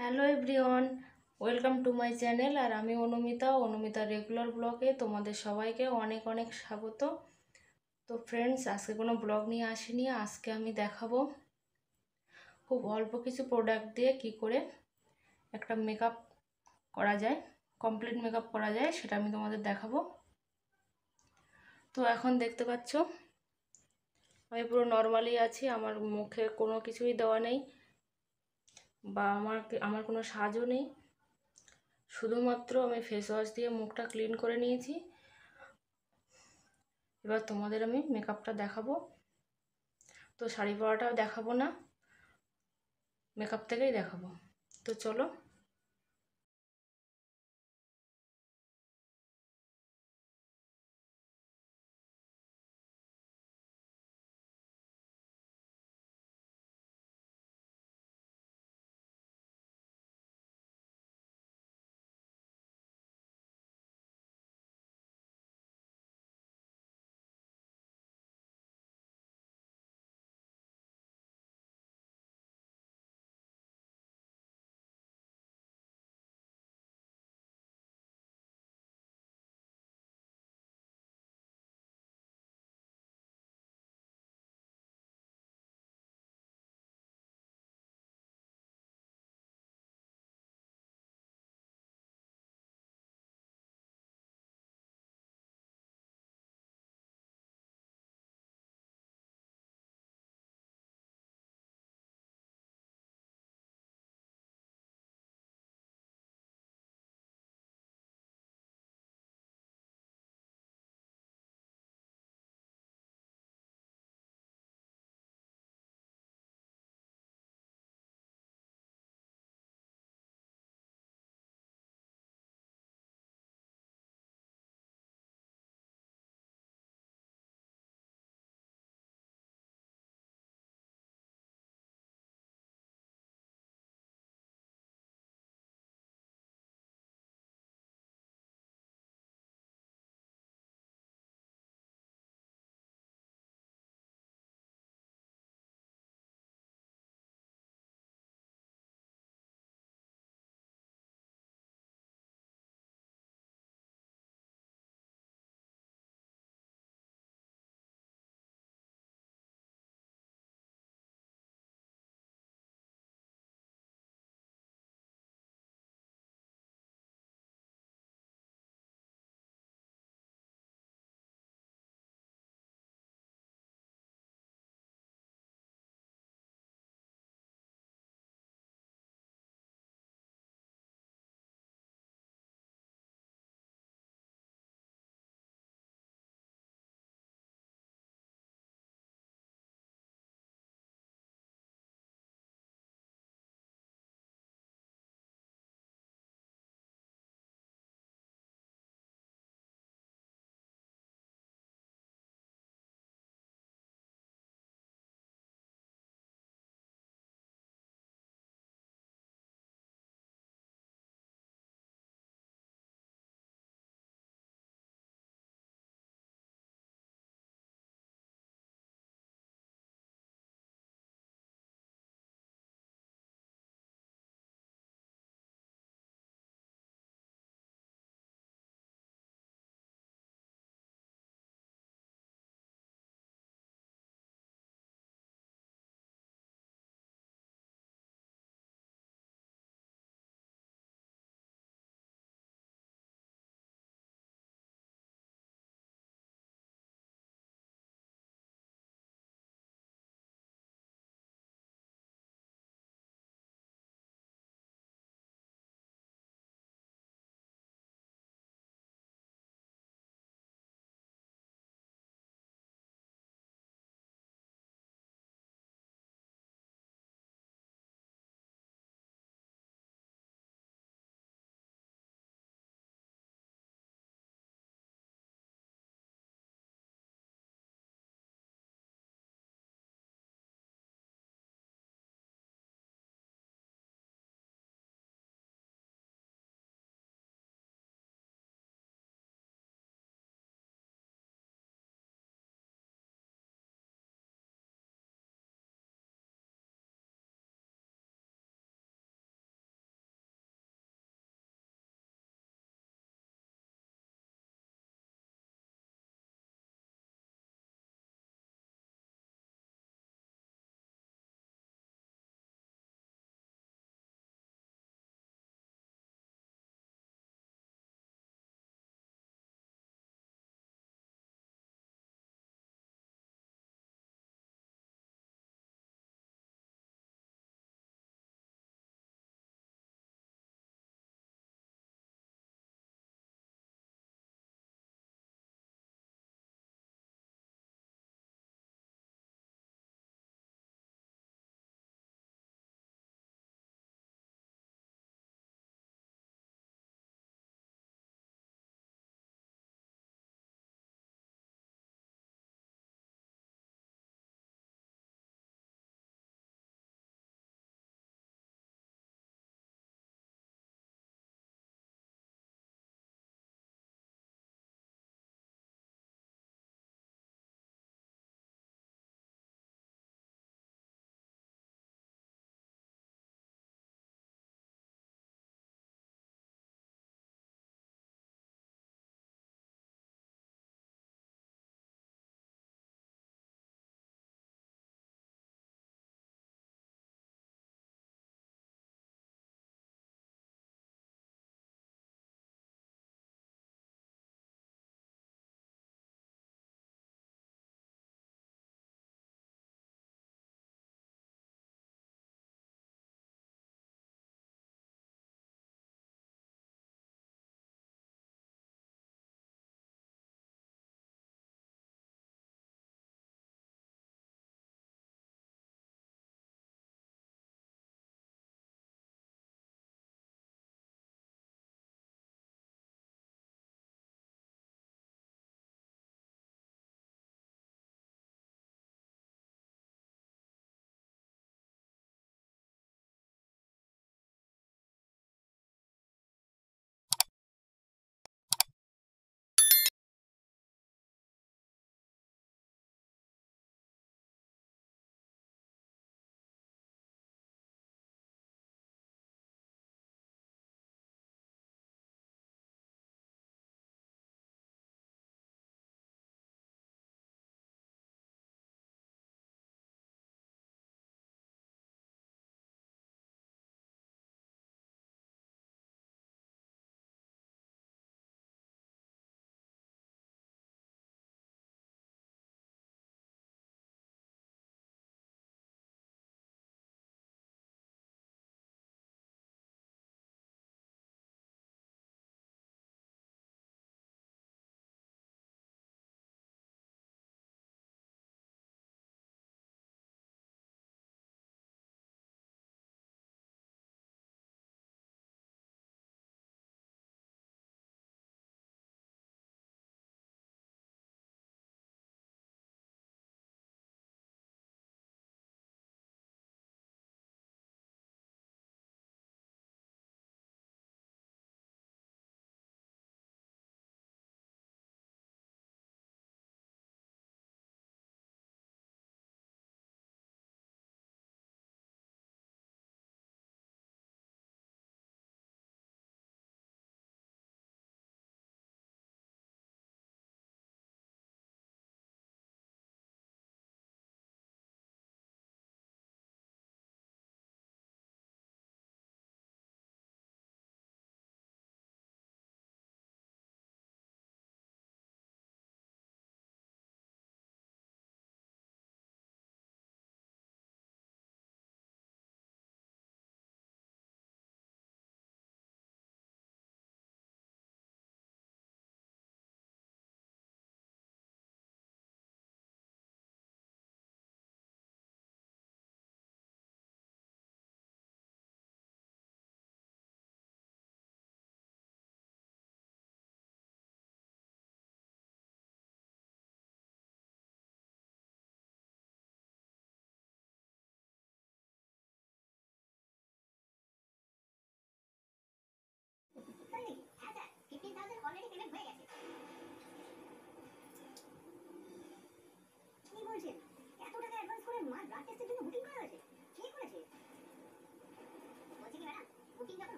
hello everyone welcome to my channel আর আমি Anumita Anumita regular ব্লগে তোমাদের সবাইকে অনেক অনেক স্বাগত তো ফ্রেন্ডস আজকে কোনো ব্লগ নিয়ে আসিনি আজকে আমি দেখাবো খুব অল্প কিছু প্রোডাক্ট দিয়ে কি করে একটা মেকআপ করা যায় কমপ্লিট মেকআপ করা যায় সেটা আমি তোমাদের দেখাবো তো এখন দেখতে পাচ্ছ আমি পুরো নর্মালি আছি আমার মুখে কোনো কিছুই দেওয়া নেই বা আমার আমার কোনো সাজও নেই শুধুমাত্র আমি ফেস ওয়াশ দিয়ে মুখটা ক্লিন করে নিয়েছি এবার তোমাদের আমি মেকআপটা দেখাবো তো শাড়ি পরাটাও দেখাবো না মেকআপ থেকেই দেখাবো তো চলো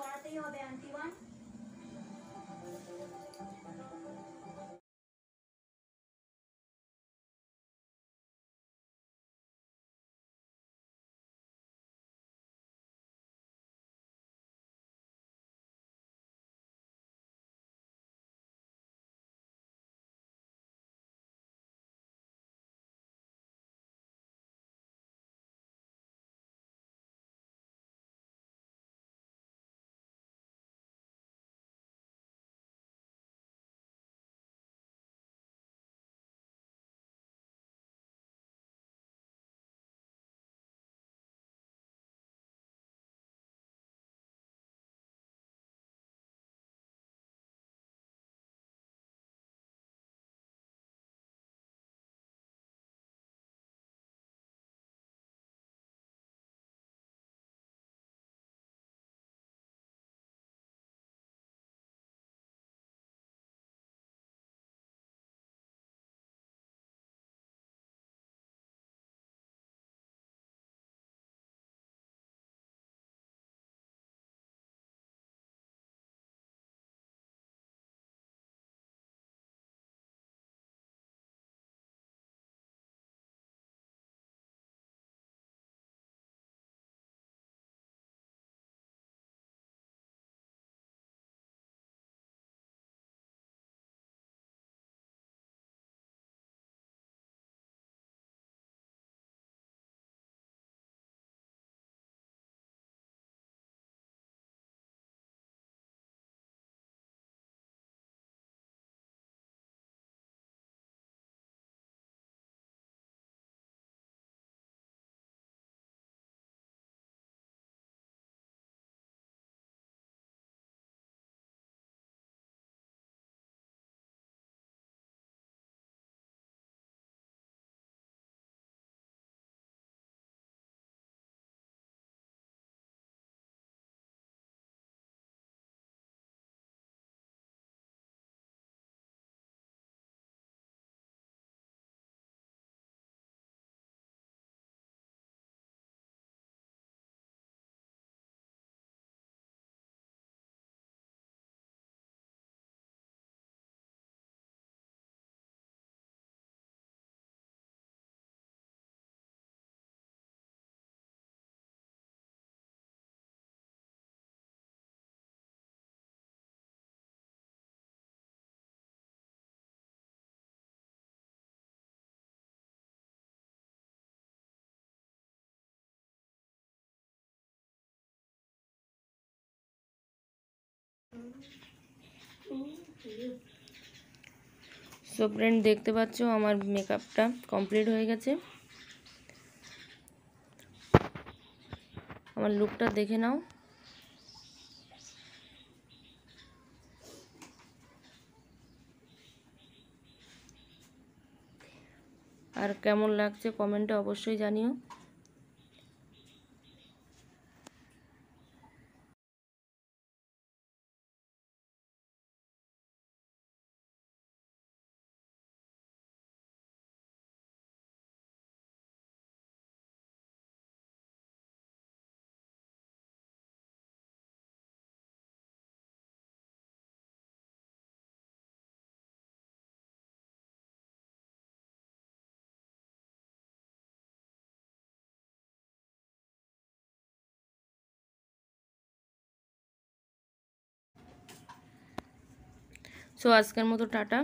করাতেই হবে আন্টি ওয়ান সো ফ্রেন্ড দেখতে পাচ্ছ আমার মেকআপটা কমপ্লিট হয়ে গেছে আমার লুকটা দেখে নাও আর কেমন লাগছে কমেন্টে অবশ্যই জানিও সো আজকের মতো টাটা